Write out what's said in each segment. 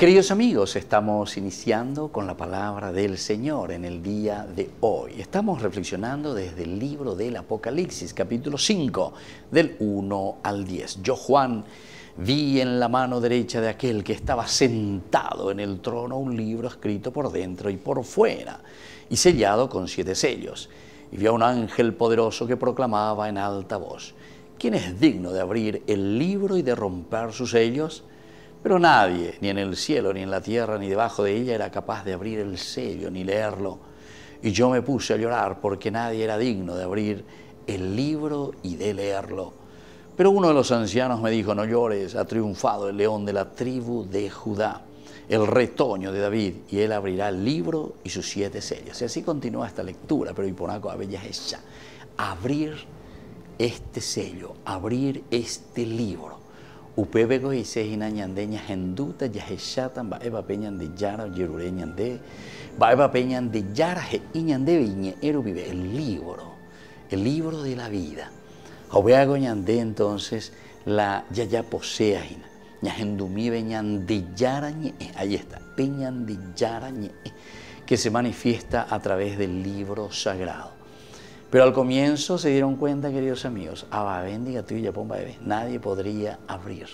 Queridos amigos, estamos iniciando con la palabra del Señor en el día de hoy. Estamos reflexionando desde el libro del Apocalipsis, capítulo 5, del 1 al 10. Yo, Juan, vi en la mano derecha de aquel que estaba sentado en el trono un libro escrito por dentro y por fuera y sellado con siete sellos. Y vi a un ángel poderoso que proclamaba en alta voz, ¿quién es digno de abrir el libro y de romper sus sellos? Pero nadie, ni en el cielo, ni en la tierra, ni debajo de ella, era capaz de abrir el sello ni leerlo. Y yo me puse a llorar porque nadie era digno de abrir el libro y de leerlo. Pero uno de los ancianos me dijo, no llores, ha triunfado el león de la tribu de Judá, el retoño de David, y él abrirá el libro y sus siete sellos. Y así continúa esta lectura, pero Hiponaco a es Abrir este sello, abrir este libro. Upevego y se hina ñandeña henduta ya hechata peñan de yara yerure ñande peñan de yara he iñande viñero vive el libro el libro de la vida obeago ñande entonces la ya posea hina ñahendumi de yara ñe ahí está peñan de yara que se manifiesta a través del libro sagrado pero al comienzo se dieron cuenta, queridos amigos, a y nadie podría abrir.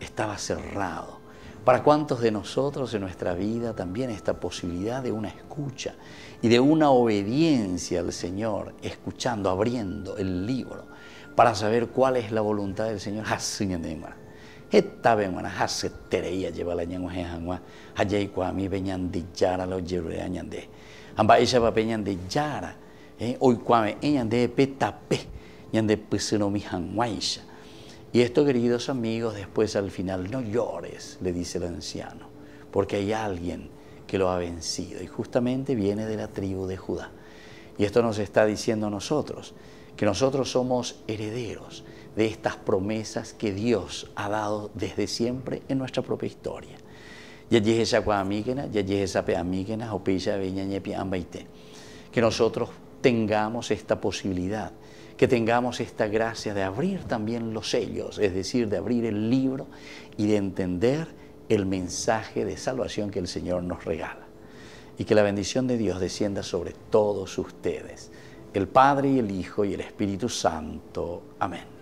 Estaba cerrado. ¿Para cuántos de nosotros en nuestra vida también esta posibilidad de una escucha y de una obediencia al Señor, escuchando, abriendo el libro, para saber cuál es la voluntad del Señor? Y esto, queridos amigos, después al final, no llores, le dice el anciano, porque hay alguien que lo ha vencido y justamente viene de la tribu de Judá. Y esto nos está diciendo a nosotros, que nosotros somos herederos de estas promesas que Dios ha dado desde siempre en nuestra propia historia. Que nosotros tengamos esta posibilidad, que tengamos esta gracia de abrir también los sellos, es decir, de abrir el libro y de entender el mensaje de salvación que el Señor nos regala. Y que la bendición de Dios descienda sobre todos ustedes, el Padre y el Hijo y el Espíritu Santo. Amén.